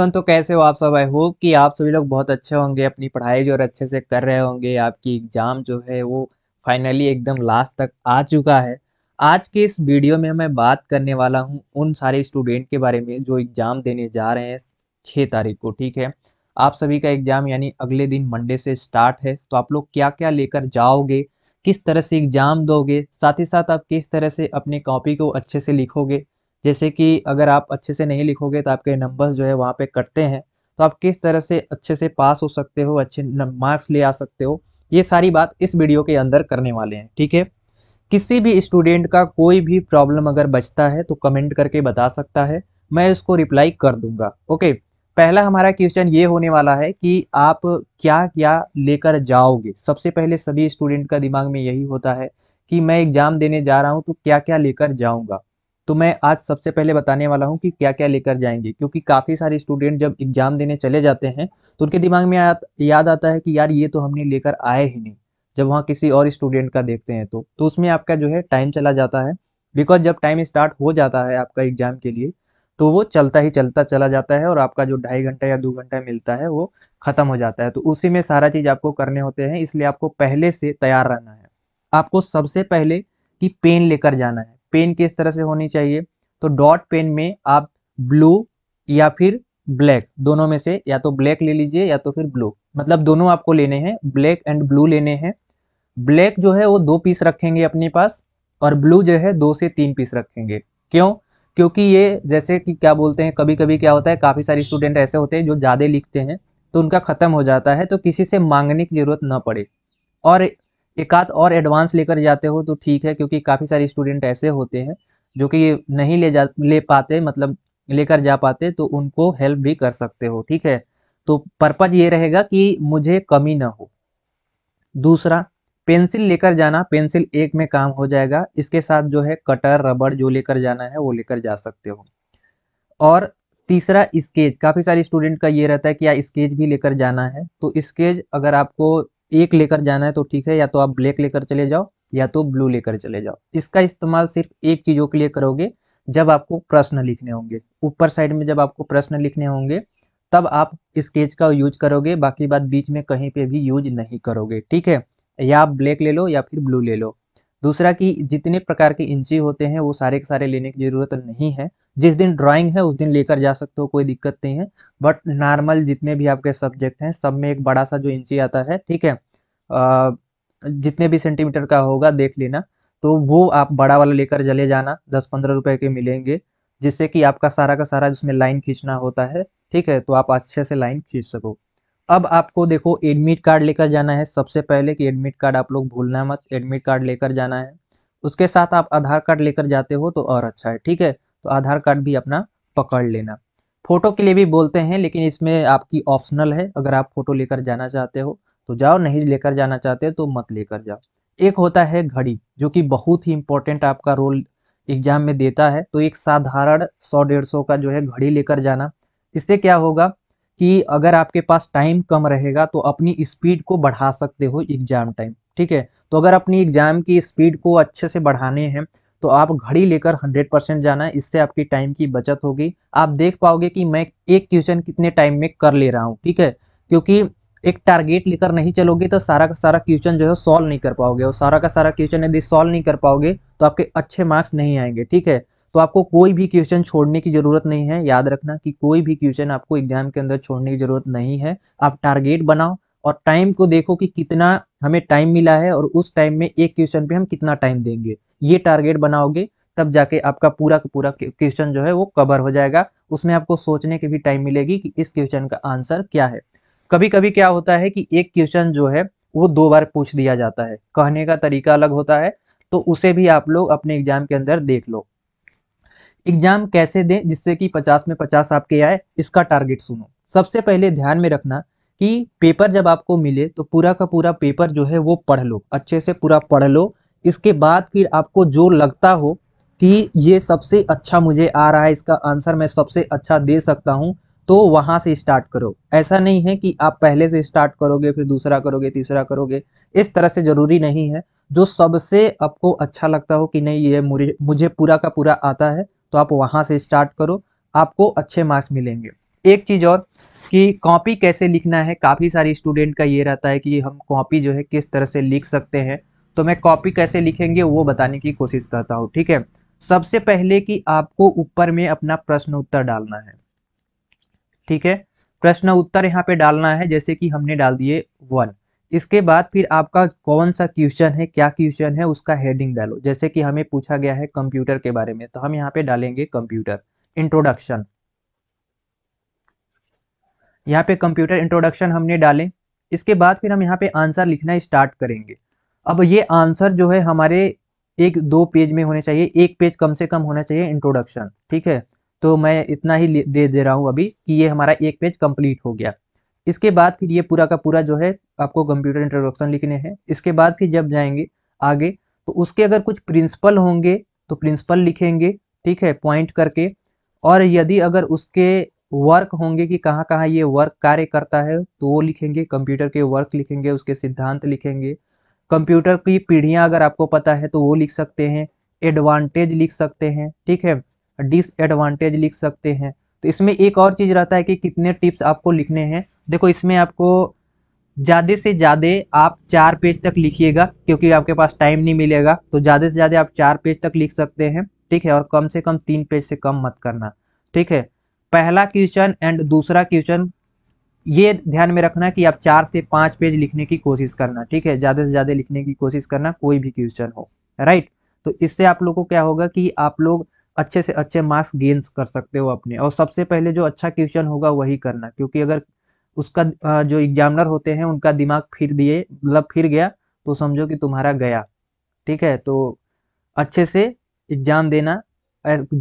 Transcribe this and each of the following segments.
तो कैसे हो आप सब आई होप कि आप सभी लोग बहुत अच्छे होंगे अपनी पढ़ाई जो अच्छे से कर रहे होंगे आपकी एग्ज़ाम जो है वो फाइनली एकदम लास्ट तक आ चुका है आज के इस वीडियो में मैं बात करने वाला हूं उन सारे स्टूडेंट के बारे में जो एग्ज़ाम देने जा रहे हैं छः तारीख को ठीक है आप सभी का एग्ज़ाम यानी अगले दिन मंडे से स्टार्ट है तो आप लोग क्या क्या लेकर जाओगे किस तरह से एग्ज़ाम दोगे साथ ही साथ आप किस तरह से अपने कॉपी को अच्छे से लिखोगे जैसे कि अगर आप अच्छे से नहीं लिखोगे तो आपके नंबर्स जो है वहाँ पे कटते हैं तो आप किस तरह से अच्छे से पास हो सकते हो अच्छे मार्क्स ले आ सकते हो ये सारी बात इस वीडियो के अंदर करने वाले हैं ठीक है किसी भी स्टूडेंट का कोई भी प्रॉब्लम अगर बचता है तो कमेंट करके बता सकता है मैं उसको रिप्लाई कर दूंगा ओके पहला हमारा क्वेश्चन ये होने वाला है कि आप क्या क्या लेकर जाओगे सबसे पहले सभी स्टूडेंट का दिमाग में यही होता है कि मैं एग्ज़ाम देने जा रहा हूँ तो क्या क्या लेकर जाऊँगा तो मैं आज सबसे पहले बताने वाला हूँ कि क्या क्या लेकर जाएंगे क्योंकि काफ़ी सारे स्टूडेंट जब एग्जाम देने चले जाते हैं तो उनके दिमाग में आ, याद आता है कि यार ये तो हमने लेकर आए ही नहीं जब वहाँ किसी और स्टूडेंट का देखते हैं तो तो उसमें आपका जो है टाइम चला जाता है बिकॉज जब टाइम स्टार्ट हो जाता है आपका एग्जाम के लिए तो वो चलता ही चलता चला जाता है और आपका जो ढाई घंटा या दो घंटा मिलता है वो ख़त्म हो जाता है तो उसी में सारा चीज़ आपको करने होते हैं इसलिए आपको पहले से तैयार रहना है आपको सबसे पहले कि पेन लेकर जाना है पेन किस तरह से होनी चाहिए तो डॉट पेन में आप ब्लू या फिर ब्लैक दोनों में से या तो ब्लैक ले लीजिए या तो फिर ब्लू मतलब दोनों आपको लेने हैं ब्लैक एंड ब्लू लेने हैं ब्लैक जो है वो दो पीस रखेंगे अपने पास और ब्लू जो है दो से तीन पीस रखेंगे क्यों क्योंकि ये जैसे कि क्या बोलते हैं कभी कभी क्या होता है काफ़ी सारे स्टूडेंट ऐसे होते हैं जो ज़्यादा लिखते हैं तो उनका ख़त्म हो जाता है तो किसी से मांगने की ज़रूरत ना पड़े और एक आध और एडवांस लेकर जाते हो तो ठीक है क्योंकि काफ़ी सारे स्टूडेंट ऐसे होते हैं जो कि नहीं ले जा ले पाते मतलब लेकर जा पाते तो उनको हेल्प भी कर सकते हो ठीक है तो पर्पज ये रहेगा कि मुझे कमी ना हो दूसरा पेंसिल लेकर जाना पेंसिल एक में काम हो जाएगा इसके साथ जो है कटर रबड़ जो लेकर जाना है वो लेकर जा सकते हो और तीसरा स्केच काफ़ी सारे स्टूडेंट का ये रहता है कि या स्केच भी लेकर जाना है तो स्केच अगर आपको एक लेकर जाना है तो ठीक है या तो आप ब्लैक लेकर चले जाओ या तो ब्लू लेकर चले जाओ इसका इस्तेमाल सिर्फ एक चीज़ों के लिए करोगे जब आपको प्रश्न लिखने होंगे ऊपर साइड में जब आपको प्रश्न लिखने होंगे तब आप स्केच का यूज करोगे बाकी बात बीच में कहीं पे भी यूज नहीं करोगे ठीक है या आप ब्लैक ले लो या फिर ब्लू ले लो दूसरा कि जितने प्रकार के इंची होते हैं वो सारे के सारे लेने की ज़रूरत नहीं है जिस दिन ड्राइंग है उस दिन लेकर जा सकते हो कोई दिक्कत नहीं है बट नॉर्मल जितने भी आपके सब्जेक्ट हैं सब में एक बड़ा सा जो इंची आता है ठीक है जितने भी सेंटीमीटर का होगा देख लेना तो वो आप बड़ा वाला लेकर चले जाना दस पंद्रह रुपए के मिलेंगे जिससे कि आपका सारा का सारा जिसमें लाइन खींचना होता है ठीक है तो आप अच्छे से लाइन खींच सको अब आपको देखो एडमिट कार्ड लेकर जाना है सबसे पहले कि एडमिट कार्ड आप लोग भूलना मत एडमिट कार्ड लेकर जाना है उसके साथ आप आधार कार्ड लेकर जाते हो तो और अच्छा है ठीक है तो आधार कार्ड भी अपना पकड़ लेना फोटो के लिए भी बोलते हैं लेकिन इसमें आपकी ऑप्शनल है अगर आप फोटो लेकर जाना चाहते हो तो जाओ नहीं लेकर जाना चाहते तो मत लेकर जाओ एक होता है घड़ी जो कि बहुत ही इंपॉर्टेंट आपका रोल एग्जाम में देता है तो एक साधारण सौ डेढ़ सौ का जो है घड़ी लेकर जाना इससे क्या होगा कि अगर आपके पास टाइम कम रहेगा तो अपनी स्पीड को बढ़ा सकते हो एग्जाम टाइम ठीक है तो अगर अपनी एग्जाम की स्पीड को अच्छे से बढ़ाने हैं तो आप घड़ी लेकर 100 परसेंट जाना है इससे आपकी टाइम की बचत होगी आप देख पाओगे कि मैं एक क्वेश्चन कितने टाइम में कर ले रहा हूँ ठीक है क्योंकि एक टारगेट लेकर नहीं चलोगे तो सारा का सारा क्वेश्चन जो है सॉल्व नहीं कर पाओगे और सारा का सारा क्वेश्चन यदि सॉल्व नहीं कर पाओगे तो आपके अच्छे मार्क्स नहीं आएंगे ठीक है तो आपको कोई भी क्वेश्चन छोड़ने की ज़रूरत नहीं है याद रखना कि कोई भी क्वेश्चन आपको एग्जाम के अंदर छोड़ने की ज़रूरत नहीं है आप टारगेट बनाओ और टाइम को देखो कि कितना हमें टाइम मिला है और उस टाइम में एक क्वेश्चन पे हम कितना टाइम देंगे ये टारगेट बनाओगे तब जाके आपका पूरा का पूरा क्वेश्चन जो है वो कवर हो जाएगा उसमें आपको सोचने की भी टाइम मिलेगी कि इस क्वेश्चन का आंसर क्या है कभी कभी क्या होता है कि एक क्वेश्चन जो है वो दो बार पूछ दिया जाता है कहने का तरीका अलग होता है तो उसे भी आप लोग अपने एग्जाम के अंदर देख लो एग्जाम कैसे दें जिससे कि 50 में 50 आपके आए इसका टारगेट सुनो सबसे पहले ध्यान में रखना कि पेपर जब आपको मिले तो पूरा का पूरा पेपर जो है वो पढ़ लो अच्छे से पूरा पढ़ लो इसके बाद फिर आपको जो लगता हो कि ये सबसे अच्छा मुझे आ रहा है इसका आंसर मैं सबसे अच्छा दे सकता हूँ तो वहाँ से स्टार्ट करो ऐसा नहीं है कि आप पहले से स्टार्ट करोगे फिर दूसरा करोगे तीसरा करोगे इस तरह से ज़रूरी नहीं है जो सबसे आपको अच्छा लगता हो कि नहीं ये मुझे पूरा का पूरा आता है तो आप वहाँ से स्टार्ट करो आपको अच्छे मार्क्स मिलेंगे एक चीज़ और कि कॉपी कैसे लिखना है काफ़ी सारे स्टूडेंट का ये रहता है कि हम कॉपी जो है किस तरह से लिख सकते हैं तो मैं कॉपी कैसे लिखेंगे वो बताने की कोशिश करता हूँ ठीक है सबसे पहले कि आपको ऊपर में अपना प्रश्न उत्तर डालना है ठीक है प्रश्न उत्तर यहाँ पे डालना है जैसे कि हमने डाल दिए वन इसके बाद फिर आपका कौन सा क्वेश्चन है क्या क्वेश्चन है उसका हेडिंग डालो जैसे कि हमें पूछा गया है कंप्यूटर के बारे में तो हम यहाँ पे डालेंगे कंप्यूटर इंट्रोडक्शन यहाँ पे कंप्यूटर इंट्रोडक्शन हमने डाले इसके बाद फिर हम यहाँ पे आंसर लिखना स्टार्ट करेंगे अब ये आंसर जो है हमारे एक दो पेज में होने चाहिए एक पेज कम से कम होना चाहिए इंट्रोडक्शन ठीक है तो मैं इतना ही दे दे रहा हूँ अभी कि ये हमारा एक पेज कंप्लीट हो गया इसके बाद फिर ये पूरा का पूरा जो है आपको कंप्यूटर इंट्रोडक्शन लिखने हैं इसके बाद फिर जब जाएंगे आगे तो उसके अगर कुछ प्रिंसिपल होंगे तो प्रिंसिपल लिखेंगे ठीक है पॉइंट करके और यदि अगर उसके वर्क होंगे कि कहाँ कहाँ ये वर्क कार्य करता है तो वो लिखेंगे कंप्यूटर के वर्क लिखेंगे उसके सिद्धांत लिखेंगे कंप्यूटर की पीढ़ियाँ अगर आपको पता है तो वो लिख सकते हैं एडवांटेज लिख सकते हैं ठीक है डिसएडवांटेज लिख सकते हैं तो इसमें एक और चीज़ रहता है कि कितने टिप्स आपको लिखने हैं देखो इसमें आपको ज़्यादा से ज़्यादा आप चार पेज तक लिखिएगा क्योंकि आपके पास टाइम नहीं मिलेगा तो ज़्यादा से ज़्यादा आप चार पेज तक लिख सकते हैं ठीक है और कम से कम तीन पेज से कम मत करना ठीक है पहला क्वेश्चन एंड दूसरा क्वेश्चन ये ध्यान में रखना कि आप चार से पाँच पेज लिखने की कोशिश करना ठीक है ज़्यादा से ज़्यादा लिखने की कोशिश करना कोई भी क्वेश्चन हो राइट तो इससे आप लोग को क्या होगा कि आप लोग अच्छे से अच्छे मार्क्स गेन्स कर सकते हो अपने और सबसे पहले जो अच्छा क्वेश्चन होगा वही करना क्योंकि अगर उसका जो एग्जामिनर होते हैं उनका दिमाग फिर दिए मतलब फिर गया तो समझो कि तुम्हारा गया ठीक है तो अच्छे से एग्जाम देना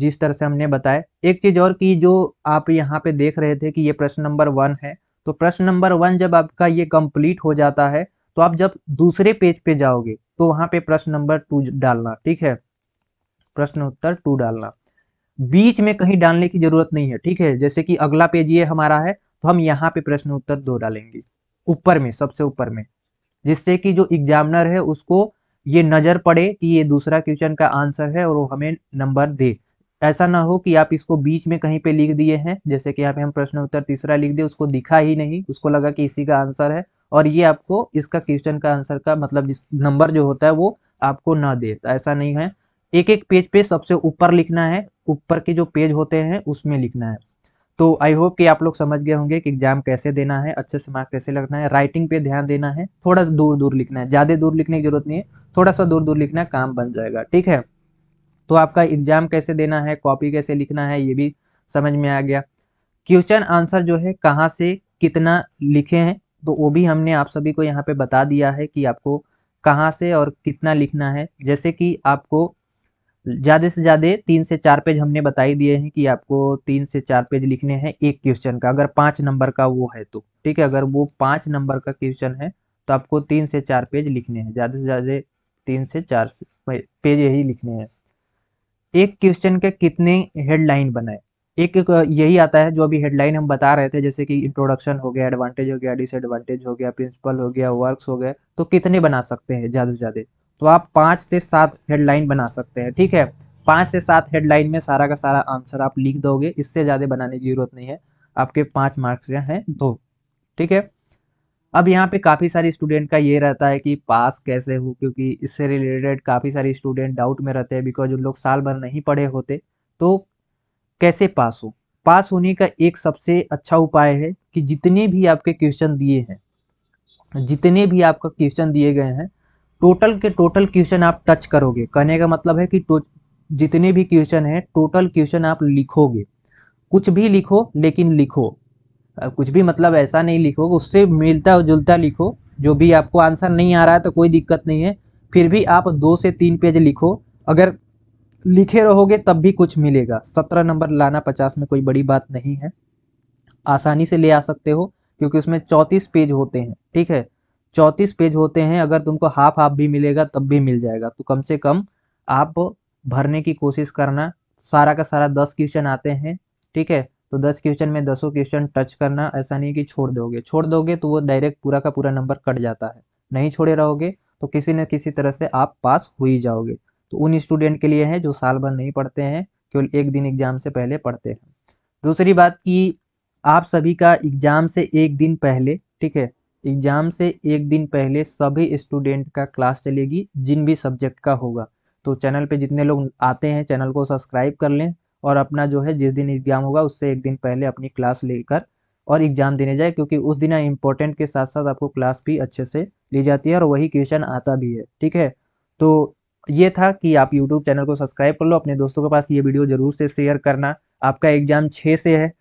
जिस तरह से हमने बताया एक चीज और कि जो आप यहाँ पे देख रहे थे कि ये प्रश्न नंबर वन है तो प्रश्न नंबर वन जब आपका ये कंप्लीट हो जाता है तो आप जब दूसरे पेज पे जाओगे तो वहां पे प्रश्न नंबर टू डालना ठीक है प्रश्न उत्तर टू डालना बीच में कहीं डालने की जरूरत नहीं है ठीक है जैसे कि अगला पेज ये हमारा है तो हम यहाँ पे प्रश्न उत्तर दो डालेंगे ऊपर में सबसे ऊपर में जिससे कि जो एग्जामिनर है उसको ये नजर पड़े कि ये दूसरा क्वेश्चन का आंसर है और वो हमें नंबर दे ऐसा ना हो कि आप इसको बीच में कहीं पे लिख दिए हैं जैसे कि यहाँ पे हम प्रश्न उत्तर तीसरा लिख दिए उसको दिखा ही नहीं उसको लगा कि इसी का आंसर है और ये आपको इसका क्वेश्चन का आंसर का मतलब जिस नंबर जो होता है वो आपको ना दे तो ऐसा नहीं है एक एक पेज पे सबसे ऊपर लिखना है ऊपर के जो पेज होते हैं उसमें लिखना है तो आई होप कि आप लोग समझ गए होंगे कि एग्जाम कैसे देना है अच्छे से मार्क कैसे लगना है राइटिंग पे ध्यान देना है थोड़ा दूर दूर लिखना है ज़्यादा दूर लिखने की जरूरत नहीं है थोड़ा सा दूर दूर लिखना काम बन जाएगा ठीक है तो आपका एग्जाम कैसे देना है कॉपी कैसे लिखना है ये भी समझ में आ गया क्वेश्चन आंसर जो है कहाँ से कितना लिखे हैं तो वो भी हमने आप सभी को यहाँ पे बता दिया है कि आपको कहाँ से और कितना लिखना है जैसे कि आपको ज़्यादा से ज़्यादा तीन से चार पेज हमने बताई दिए हैं कि आपको तीन से चार पेज लिखने हैं एक क्वेश्चन का अगर पाँच नंबर का वो है तो ठीक है अगर वो पाँच नंबर का क्वेश्चन है तो आपको तीन से चार पेज लिखने हैं ज़्यादा से ज़्यादा तीन से चार पेज यही लिखने हैं एक क्वेश्चन के कितने हेडलाइन बनाए एक, एक यही आता है जो अभी हेडलाइन हम बता रहे थे जैसे कि इंट्रोडक्शन हो गया एडवांटेज हो गया डिसएडवांटेज हो गया प्रिंसिपल हो गया वर्क्स हो गया तो कितने बना सकते हैं ज़्यादा से ज़्यादा तो आप पाँच से सात हेडलाइन बना सकते हैं ठीक है पाँच से सात हेडलाइन में सारा का सारा आंसर आप लिख दोगे इससे ज़्यादा बनाने की जरूरत नहीं है आपके पाँच मार्क्स हैं दो ठीक है अब यहाँ पे काफ़ी सारे स्टूडेंट का ये रहता है कि पास कैसे हो क्योंकि इससे रिलेटेड काफ़ी सारे स्टूडेंट डाउट में रहते हैं बिकॉज उन लोग साल भर नहीं पढ़े होते तो कैसे पास हो पास होने का एक सबसे अच्छा उपाय है कि जितने भी आपके क्वेश्चन दिए हैं जितने भी आपका क्वेश्चन दिए गए हैं टोटल के टोटल क्वेश्चन आप टच करोगे कहने का मतलब है कि जितने भी क्वेश्चन हैं टोटल क्वेश्चन आप लिखोगे कुछ भी लिखो लेकिन लिखो कुछ भी मतलब ऐसा नहीं लिखो उससे मिलता जुलता लिखो जो भी आपको आंसर नहीं आ रहा है तो कोई दिक्कत नहीं है फिर भी आप दो से तीन पेज लिखो अगर लिखे रहोगे तब भी कुछ मिलेगा सत्रह नंबर लाना पचास में कोई बड़ी बात नहीं है आसानी से ले आ सकते हो क्योंकि उसमें चौंतीस पेज होते हैं ठीक है चौंतीस पेज होते हैं अगर तुमको हाफ हाफ भी मिलेगा तब भी मिल जाएगा तो कम से कम आप भरने की कोशिश करना सारा का सारा दस क्वेश्चन आते हैं ठीक है तो दस क्वेश्चन में दसों क्वेश्चन टच करना ऐसा नहीं कि छोड़ दोगे छोड़ दोगे तो वो डायरेक्ट पूरा का पूरा नंबर कट जाता है नहीं छोड़े रहोगे तो किसी न किसी तरह से आप पास हो ही जाओगे तो उन स्टूडेंट के लिए है जो साल भर नहीं पढ़ते हैं केवल एक दिन एग्जाम से पहले पढ़ते हैं दूसरी बात कि आप सभी का एग्जाम से एक दिन पहले ठीक है एग्जाम से एक दिन पहले सभी स्टूडेंट का क्लास चलेगी जिन भी सब्जेक्ट का होगा तो चैनल पे जितने लोग आते हैं चैनल को सब्सक्राइब कर लें और अपना जो है जिस दिन एग्जाम होगा उससे एक दिन पहले अपनी क्लास लेकर और एग्जाम देने जाए क्योंकि उस दिन इम्पोर्टेंट के साथ साथ आपको क्लास भी अच्छे से ली जाती है और वही क्वेश्चन आता भी है ठीक है तो ये था कि आप यूट्यूब चैनल को सब्सक्राइब कर लो अपने दोस्तों के पास ये वीडियो जरूर से शेयर करना आपका एग्जाम छः से है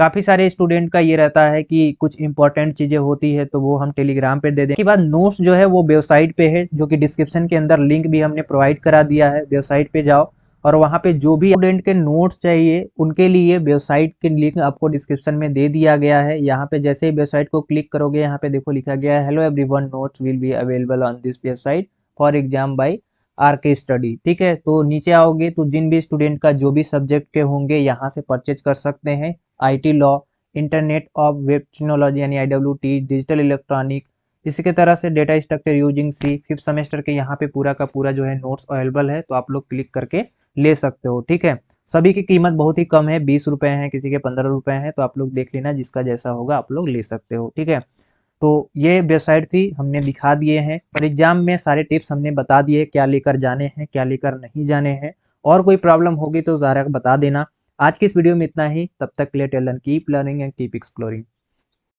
काफी सारे स्टूडेंट का ये रहता है कि कुछ इंपॉर्टेंट चीजें होती है तो वो हम टेलीग्राम पे दे दें के बाद नोट्स जो है वो वेबसाइट पे है जो कि डिस्क्रिप्शन के अंदर लिंक भी हमने प्रोवाइड करा दिया है वेबसाइट पे जाओ और वहाँ पे जो भी स्टूडेंट के नोट्स चाहिए उनके लिए वेबसाइट के लिंक आपको डिस्क्रिप्शन में दे दिया गया है यहाँ पे जैसे ही वेबसाइट को क्लिक करोगे यहाँ पे देखो लिखा गया है hello everyone notes will be available on this website for exam by R K study ठीक है तो नीचे आओगे तो जिन भी स्टूडेंट का जो भी सब्जेक्ट के होंगे यहाँ से परचेज कर सकते हैं IT law internet of web technology यानी आईडब्ल्यूटी डिजिटल इलेक्ट्रॉनिक इसी के तरह से data structure using C fifth semester के यहाँ पे पूरा का पूरा जो है नोट्स अवेलेबल है तो आप लोग क्लिक करके ले सकते हो ठीक है सभी की कीमत बहुत ही कम है बीस रुपए है किसी के पंद्रह रुपए है तो आप लोग देख लेना जिसका जैसा होगा आप लोग ले सकते हो ठीक है तो ये वेबसाइट थी हमने दिखा दिए हैं पर एग्जाम में सारे टिप्स हमने बता दिए क्या लेकर जाने हैं क्या लेकर नहीं जाने हैं और कोई प्रॉब्लम होगी तो ज़ारा बता देना आज की इस वीडियो में इतना ही तब तक let L and keep learning and keep exploring